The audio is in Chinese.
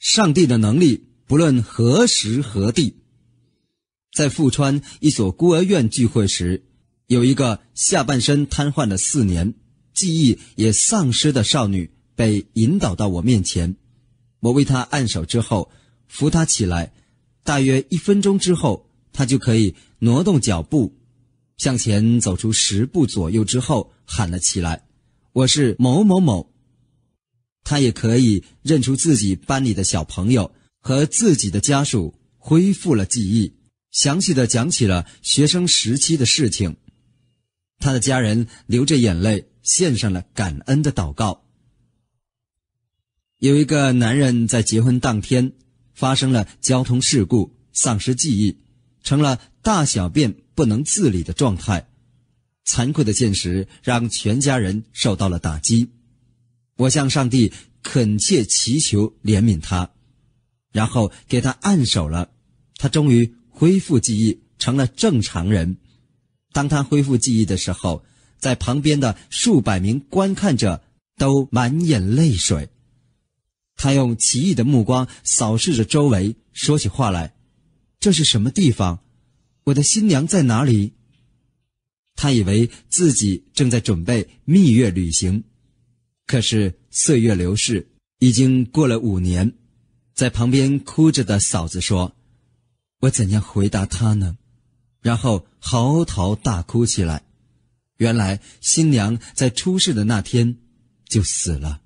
上帝的能力，不论何时何地，在富川一所孤儿院聚会时，有一个下半身瘫痪了四年、记忆也丧失的少女被引导到我面前。我为她按手之后，扶她起来，大约一分钟之后，她就可以挪动脚步，向前走出十步左右之后，喊了起来：“我是某某某。”他也可以认出自己班里的小朋友和自己的家属，恢复了记忆，详细的讲起了学生时期的事情。他的家人流着眼泪献上了感恩的祷告。有一个男人在结婚当天发生了交通事故，丧失记忆，成了大小便不能自理的状态，惭愧的现实让全家人受到了打击。我向上帝恳切祈求怜悯他，然后给他按手了，他终于恢复记忆，成了正常人。当他恢复记忆的时候，在旁边的数百名观看者都满眼泪水。他用奇异的目光扫视着周围，说起话来：“这是什么地方？我的新娘在哪里？”他以为自己正在准备蜜月旅行。可是岁月流逝，已经过了五年，在旁边哭着的嫂子说：“我怎样回答他呢？”然后嚎啕大哭起来。原来新娘在出事的那天就死了。